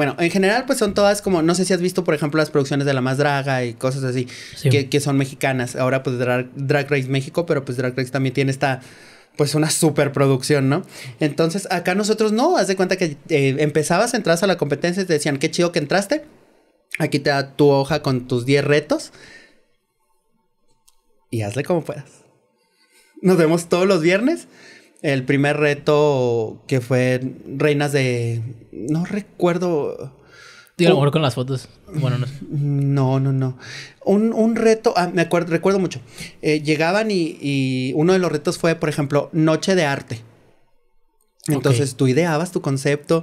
Bueno, en general, pues son todas como, no sé si has visto, por ejemplo, las producciones de La Más Draga y cosas así, que, son mexicanas. Ahora, pues Drag, Race México, pero pues Drag Race también tiene esta, pues una superproducción, ¿no? Entonces, acá nosotros no, haz de cuenta que eh, empezabas, entras a la competencia y te decían, qué chido que entraste. Aquí te da tu hoja con tus 10 retos. Y hazle como puedas. Nos vemos todos los viernes. El primer reto que fue Reinas de, no recuerdo. Digo, a lo mejor con las fotos. Bueno, no. No, no, no. Un, un reto, ah, me acuerdo, recuerdo mucho. Eh, llegaban y, y, uno de los retos fue, por ejemplo, noche de arte. Entonces tú ideabas tu concepto,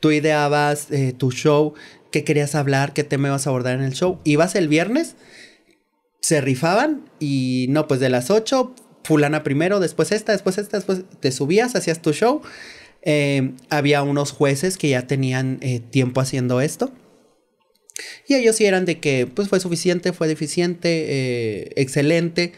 tú ideabas eh, tu show, qué querías hablar, qué tema ibas a abordar en el show. Ibas el viernes, se rifaban y no, pues de las 8, fulana primero, después esta, después esta, después te subías, hacías tu show Em, había unos jueces que ya tenían eh, tiempo haciendo esto. Y ellos sí eran de que, pues fue suficiente, fue deficiente, eh, excelente.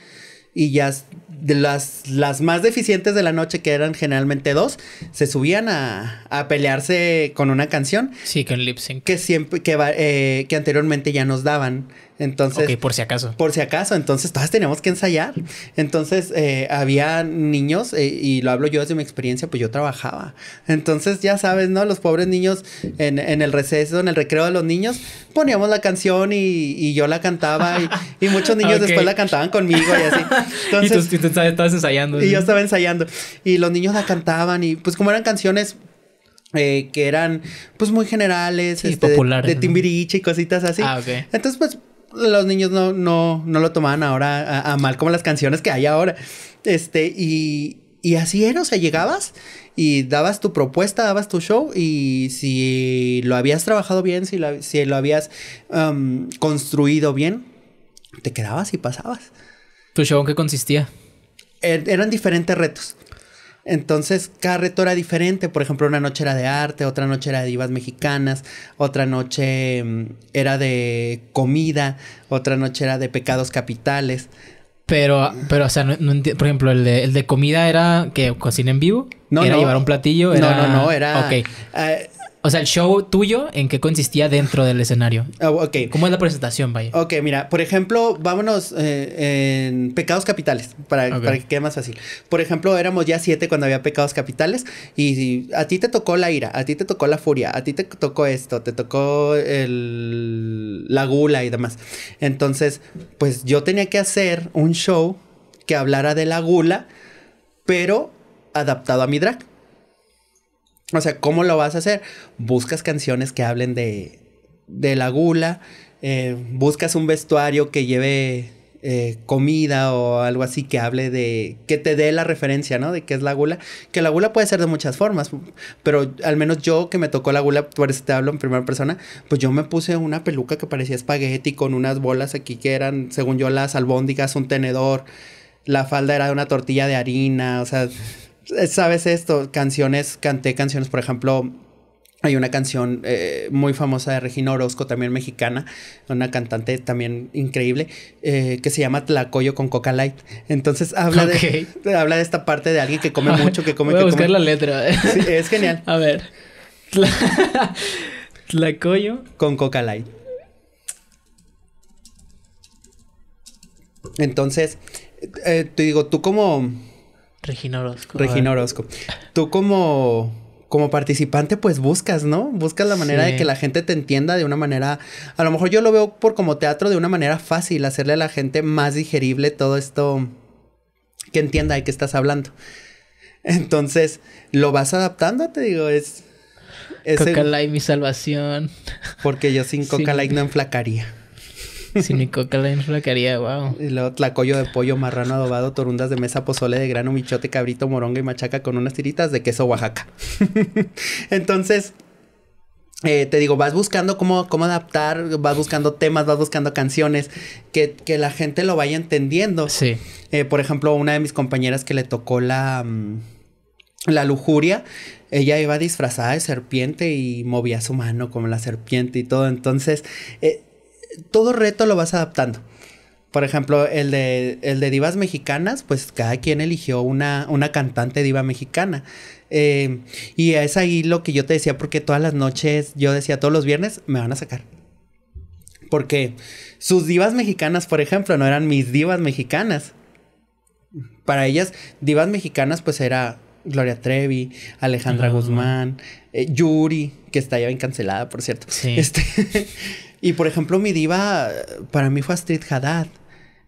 Y ya de las, las más deficientes de la noche, que eran generalmente dos, se subían a, pelearse con una canción. Sí, con lip sync. Que, siempre, que, eh, que anteriormente ya nos daban. Entonces. Ok, por si acaso. Por si acaso. Entonces, todas teníamos que ensayar. Entonces, eh, había niños, eh, y lo hablo yo desde mi experiencia, pues yo trabajaba. Entonces, ya sabes, ¿no? Los pobres niños en, el receso, en el recreo de los niños, poníamos la canción y, y yo la cantaba. Y, muchos niños después la cantaban conmigo y así. Entonces, y tú, estabas ensayando. Y yo estaba ensayando. Y los niños la cantaban. Y pues, como eran canciones eh, que eran pues muy generales, Y este, populares, de, timbiriche y cositas así. Ah, ok. Entonces, pues los niños no, lo tomaban ahora a, mal como las canciones que hay ahora. Este, y, así era, o sea, llegabas y dabas tu propuesta, dabas tu show y si lo habías trabajado bien, si lo, habías um, construido bien, te quedabas y pasabas. ¿Tu show en qué consistía? Er, eran diferentes retos. Entonces, cada reto era diferente. Por ejemplo, una noche era de arte, otra noche era de divas mexicanas, otra noche mm, era de comida, otra noche era de pecados capitales. Pero, pero, o sea, no, por ejemplo, el de, comida era que cocina en vivo. No, era llevar un platillo. No, no, no. Era. Ok. Eh, o sea, el show tuyo, ¿en qué consistía dentro del escenario? Ah, ok. ¿Cómo es la presentación, vaya? Ok, mira, por ejemplo, vámonos eh, en Pecados Capitales, para, que quede más fácil. Por ejemplo, éramos ya siete cuando había Pecados Capitales y, a ti te tocó la ira, a ti te tocó la furia, a ti te tocó esto, te tocó la gula y demás. Entonces, pues yo tenía que hacer un show que hablara de la gula, pero adaptado a mi drag. O sea, ¿cómo lo vas a hacer? Buscas canciones que hablen de, de la gula, eh, buscas un vestuario que lleve eh, comida o algo así que hable de, que te dé la referencia, ¿no? De qué es la gula. Que la gula puede ser de muchas formas, pero al menos yo que me tocó la gula, por eso te hablo en primera persona, pues yo me puse una peluca que parecía espagueti con unas bolas aquí que eran, según yo, las albóndigas, un tenedor, la falda era de una tortilla de harina, o sea, eh, sabes esto, canciones, canté canciones, por ejemplo, hay una canción eh, muy famosa de Regina Orozco, también mexicana, una cantante también increíble, eh, que se llama Tlacoyo con Coca Light. Entonces habla, de, habla de esta parte de alguien que come mucho, que come... que buscar la letra. es genial. A ver. Tlacoyo. Con Coca Light. Entonces, te digo, tú como Regina Orozco. Regina Orozco. Tú como, como participante, pues buscas, ¿no? Buscas la manera de que la gente te entienda de una manera. A lo mejor yo lo veo por como teatro de una manera fácil, hacerle a la gente más digerible todo esto que entienda de que estás hablando. Entonces, lo vas adaptando, te digo, es. Coca light mi salvación. Porque yo sin Coca sí. no enflacaría. Si mi coca la inflacaría, wow. Y luego tlacoyo de pollo, marrano adobado, torundas de mesa, pozole de grano, michote, cabrito, moronga y machaca con unas tiritas de queso Oaxaca. Entonces, eh, te digo, vas buscando cómo, cómo adaptar, vas buscando temas, vas buscando canciones, que, la gente lo vaya entendiendo. Sí. Eh, por ejemplo, una de mis compañeras que le tocó la, mm, la lujuria, ella iba disfrazada de serpiente y movía su mano como la serpiente y todo. Entonces, eh, todo reto lo vas adaptando. Por ejemplo, el de, el de divas mexicanas, pues cada quien eligió una, una cantante diva mexicana. Eh, y es ahí lo que yo te decía, porque todas las noches, yo decía todos los viernes, me van a sacar. Porque sus divas mexicanas, por ejemplo, no eran mis divas mexicanas. Para ellas, divas mexicanas, pues era Gloria Trevi, Alejandra ah. Guzmán, eh, Yuri, que está ya bien cancelada, por cierto. Este, Y por ejemplo, mi diva para mí fue Astrid Haddad.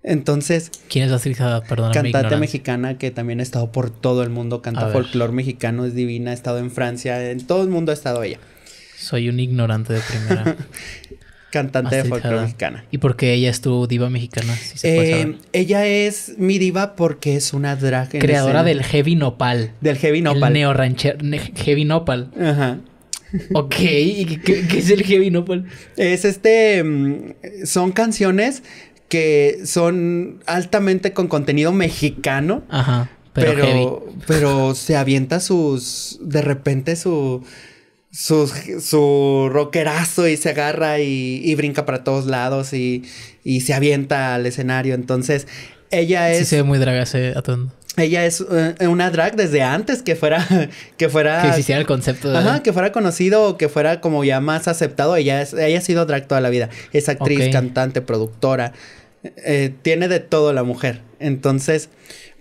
Entonces. ¿Quién es Astrid Haddad? Perdón. Cantante mexicana que también ha estado por todo el mundo. Canta folclore mexicano, es divina. Ha estado en Francia, en todo el mundo ha estado ella. Soy un ignorante de primera. cantante de folclore mexicana. ¿Y por qué ella es tu diva mexicana? Eh, ella es mi diva porque es una drag. Creadora del heavy nopal. Del heavy nopal. El neo rancher, heavy nopal. Ajá. Ok, ¿y qué, es el heavy nopal? Es este. Mm, son canciones que son altamente con contenido mexicano. Ajá. Pero, pero, se avienta sus. De repente su. Su, su rockerazo y se agarra y, brinca para todos lados y, se avienta al escenario. Entonces, ella es. Sí, se ve muy draga ese atuendo ella es eh, una drag desde antes que fuera que fuera que el concepto de... ajá, que fuera conocido o que fuera como ya más aceptado ella es, ha sido drag toda la vida es actriz cantante productora eh, tiene de todo la mujer entonces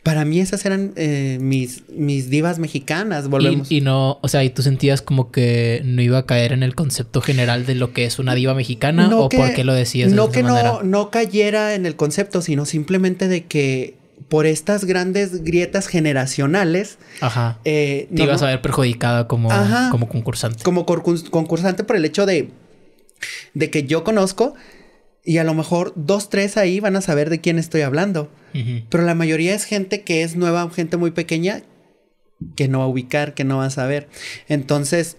para mí esas eran eh, mis, mis divas mexicanas, volvemos. Y, no, o sea, ¿y tú sentías como que no iba a caer en el concepto general de lo que es una diva mexicana? ¿O por qué lo decías? De no que no cayera en el concepto, sino simplemente de que por estas grandes grietas generacionales. Ajá. Eh, te ibas a ver perjudicada como, como concursante. Como concursante por el hecho de, de que yo conozco y a lo mejor dos, tres ahí van a saber de quién estoy hablando. Pero la mayoría es gente que es nueva, gente muy pequeña que no va a ubicar, que no va a saber. Entonces,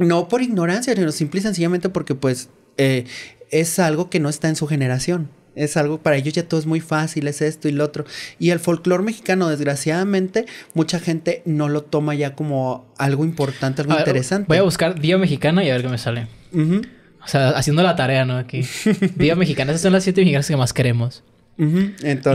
no por ignorancia, sino simple y sencillamente porque pues eh, es algo que no está en su generación. Es algo para ellos ya todo es muy fácil, es esto y lo otro. Y el folclore mexicano, desgraciadamente, mucha gente no lo toma ya como algo importante, algo interesante. Voy a buscar Día Mexicana y a ver qué me sale. O sea, haciendo la tarea, ¿no? Aquí. Día Mexicana. esas son las siete mexicanas que más queremos.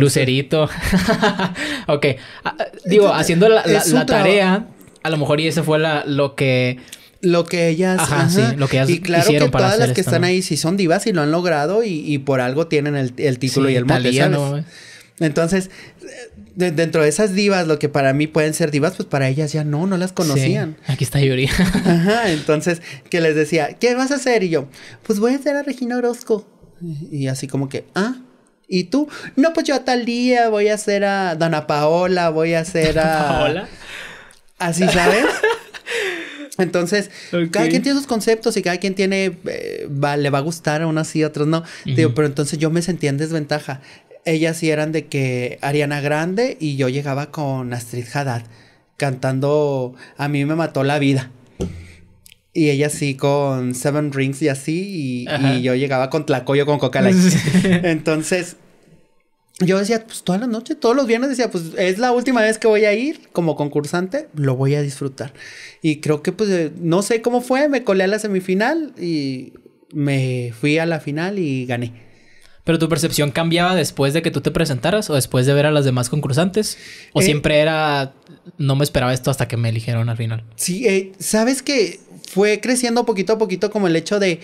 Lucerito. ok. Ah, ah, digo, haciendo la, tarea, a lo mejor y eso fue lo que lo que ellas. Ajá, sí, lo que ellas Y claro hicieron para todas las que están ahí sí son divas y lo han logrado y, por algo tienen el, el título y el mote, Entonces, dentro de esas divas, lo que para mí pueden ser divas, pues para ellas ya no, no las conocían. aquí está Yuri. Ajá, entonces, que les decía, ¿qué vas a hacer? Y yo, pues voy a hacer a Regina Orozco. Y así como que, ah, ¿y tú? No, pues yo a tal día voy a hacer a Dona Paola, voy a hacer a... ¿Paola? Así, ¿sabes? Entonces, cada quien tiene sus conceptos y cada quien tiene, eh, le va a gustar a unos y a otros, no. Digo, pero entonces yo me sentía en desventaja. Ellas sí eran de que Ariana Grande y yo llegaba con Astrid Haddad cantando A mí me mató la vida. Y ella sí con Seven Rings y así, y, yo llegaba con Tlacoyo con Coca cola entonces, yo decía, pues toda la noche, todos los viernes decía, pues es la última vez que voy a ir como concursante, lo voy a disfrutar. Y creo que pues eh, no sé cómo fue, me colé a la semifinal y me fui a la final y gané. ¿Pero tu percepción cambiaba después de que tú te presentaras o después de ver a las demás concursantes? ¿O eh, siempre era, no me esperaba esto hasta que me eligieron al final? Sí, eh, sabes que fue creciendo poquito a poquito como el hecho de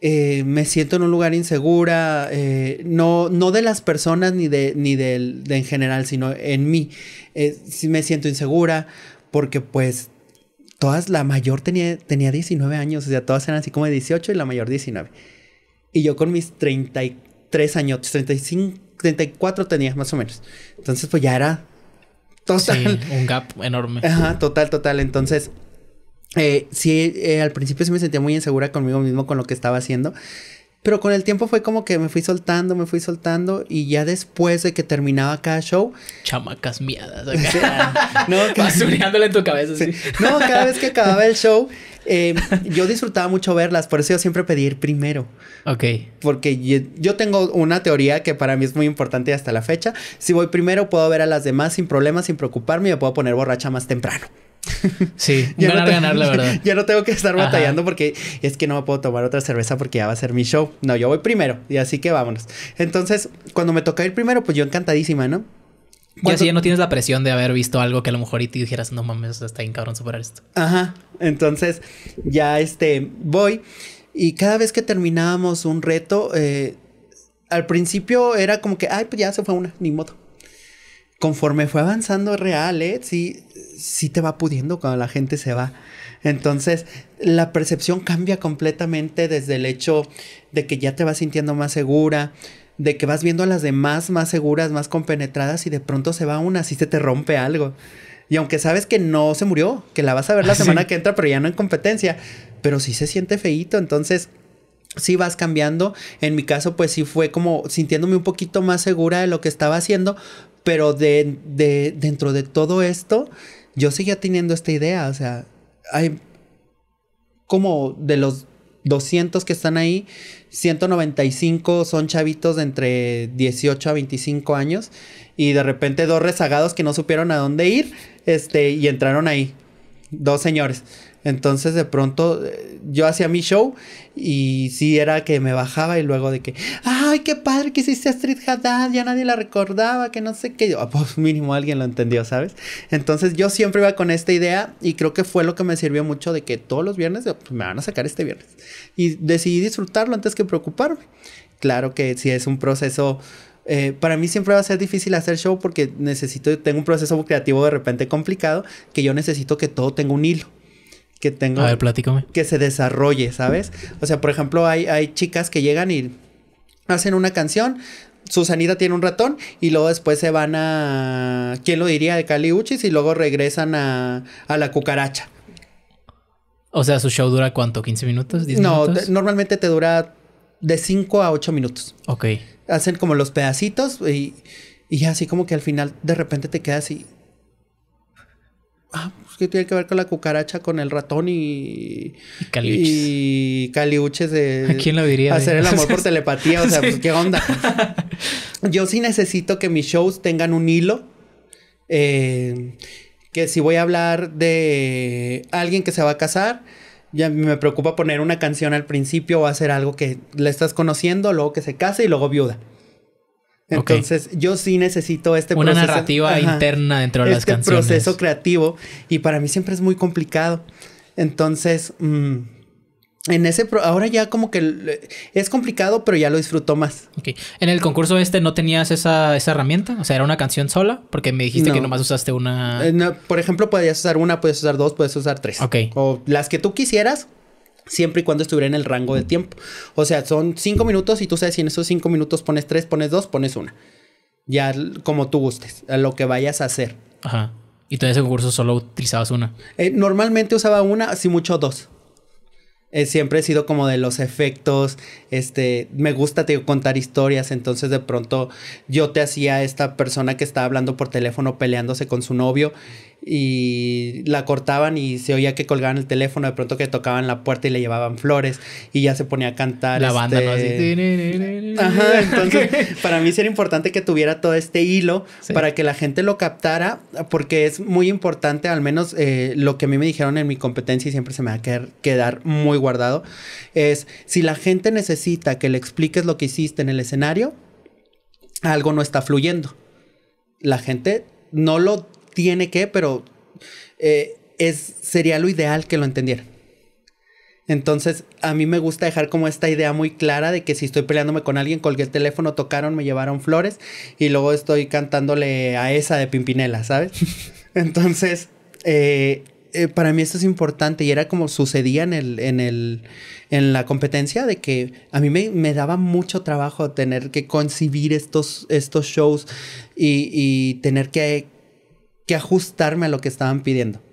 eh, me siento en un lugar insegura, eh, no, no de las personas ni de, ni en general, sino en mí. Eh, me siento insegura porque pues todas, la mayor tenía, tenía 19 años, o sea, todas eran así como de 18 y la mayor 19. Y yo con mis 33 años, 35, 34 tenía más o menos. Entonces pues ya era total. un gap enorme. Ajá, total, total. Entonces eh, sí, eh, al principio sí me sentía muy insegura conmigo mismo con lo que estaba haciendo. Pero con el tiempo fue como que me fui soltando, me fui soltando y ya después de que terminaba cada show... Chamacas miadas. no, en tu cabeza. No, cada vez que acababa el show, eh, yo disfrutaba mucho verlas, por eso yo siempre pedí ir primero. Ok. Porque yo, yo, tengo una teoría que para mí es muy importante hasta la fecha. Si voy primero puedo ver a las demás sin problemas, sin preocuparme y me puedo poner borracha más temprano. Sí, ya no tengo que estar batallando porque es que no me puedo tomar otra cerveza porque ya va a ser mi show. No, yo voy primero y así que vámonos. Entonces, cuando me toca ir primero, pues yo encantadísima, ¿no? Ya así ya no tienes la presión de haber visto algo que a lo mejor y te dijeras, no mames, está bien cabrón superar esto. Ajá. Entonces, ya este, voy y cada vez que terminábamos un reto, eh, al principio era como que, ay, pues ya se fue una, ni modo conforme fue avanzando real, ¿eh? sí, sí te va pudiendo cuando la gente se va. Entonces, la percepción cambia completamente desde el hecho de que ya te vas sintiendo más segura, de que vas viendo a las demás más seguras, más compenetradas y de pronto se va una, si se te rompe algo. Y aunque sabes que no se murió, que la vas a ver la semana que entra, pero ya no en competencia, pero sí se siente feíto, entonces sí vas cambiando. En mi caso, pues sí fue como sintiéndome un poquito más segura de lo que estaba haciendo, pero de, dentro de todo esto, yo seguía teniendo esta idea, o sea, hay como de los 200 que están ahí, 195 son chavitos de entre 18 a 25 años y de repente dos rezagados que no supieron a dónde ir, este, y entraron ahí, dos señores. Entonces de pronto eh, yo hacía mi show y sí era que me bajaba y luego de que, ay, qué padre que hiciste Street Haddad, ya nadie la recordaba, que no sé qué, ah, pues mínimo alguien lo entendió, ¿sabes? Entonces yo siempre iba con esta idea y creo que fue lo que me sirvió mucho de que todos los viernes pues, me van a sacar este viernes. Y decidí disfrutarlo antes que preocuparme. Claro que si es un proceso... Eh, para mí siempre va a ser difícil hacer show porque necesito, tengo un proceso creativo de repente complicado que yo necesito que todo tenga un hilo que tenga... A ver, Que se desarrolle, ¿sabes? O sea, por ejemplo, hay, hay chicas que llegan y hacen una canción. Susanita tiene un ratón y luego después se van a. ¿Quién lo diría? De Cali Uchis y luego regresan a, a la cucaracha. O sea, su show dura cuánto? ¿15 minutos? ¿10 no, minutos? No, normalmente te dura de 5 a 8 minutos. Ok. Hacen como los pedacitos y, y así como que al final de repente te quedas y... Ah, que tiene que ver con la cucaracha, con el ratón y. Y caliuches. de. ¿A quién lo diría? Hacer eh? el amor por telepatía. O sea, pues, ¿qué onda? Yo sí necesito que mis shows tengan un hilo. Eh, que si voy a hablar de alguien que se va a casar, ya me preocupa poner una canción al principio o hacer algo que la estás conociendo, luego que se case y luego viuda. Entonces, yo sí necesito este proceso. Una narrativa interna dentro de las este canciones. Este proceso creativo. Y para mí siempre es muy complicado. Entonces, mm, en ese ahora ya como que es complicado, pero ya lo disfruto más. Ok. En el concurso este no tenías esa, herramienta, o sea, era una canción sola, porque me dijiste no. que nomás usaste una. Eh, no, por ejemplo, podías usar una, puedes usar dos, puedes usar tres. Ok. O las que tú quisieras, siempre y cuando estuviera en el rango de tiempo. O sea, son cinco minutos y tú sabes si en esos cinco minutos pones tres, pones dos, pones una. Ya como tú gustes, a lo que vayas a hacer. Ajá. Y tú en ese concurso solo utilizabas una. Eh, normalmente usaba una, si mucho dos. Eh, siempre he sido como de los efectos, este, me gusta te contar historias, entonces de pronto yo te hacía esta persona que estaba hablando por teléfono peleándose con su novio y la cortaban y se oía que colgaban el teléfono, de pronto que tocaban la puerta y le llevaban flores y ya se ponía a cantar. La banda, ¿no? Así. Este, Entonces, para mí sería importante que tuviera todo este hilo para que la gente lo captara, porque es muy importante, al menos eh, lo que a mí me dijeron en mi competencia y siempre se me va a quedar, muy guardado, es si la gente necesita que le expliques lo que hiciste en el escenario, algo no está fluyendo. La gente no lo tiene que, pero eh, es, sería lo ideal que lo entendiera entonces, a mí me gusta dejar como esta idea muy clara de que si estoy peleándome con alguien, colgué el teléfono, tocaron, me llevaron flores y luego estoy cantándole a esa de Pimpinela, ¿sabes? Entonces, eh, eh, para mí esto es importante y era como sucedía en, el, en, el, en la competencia de que a mí me, daba mucho trabajo tener que concibir estos, estos shows y, tener que ajustarme a lo que estaban pidiendo.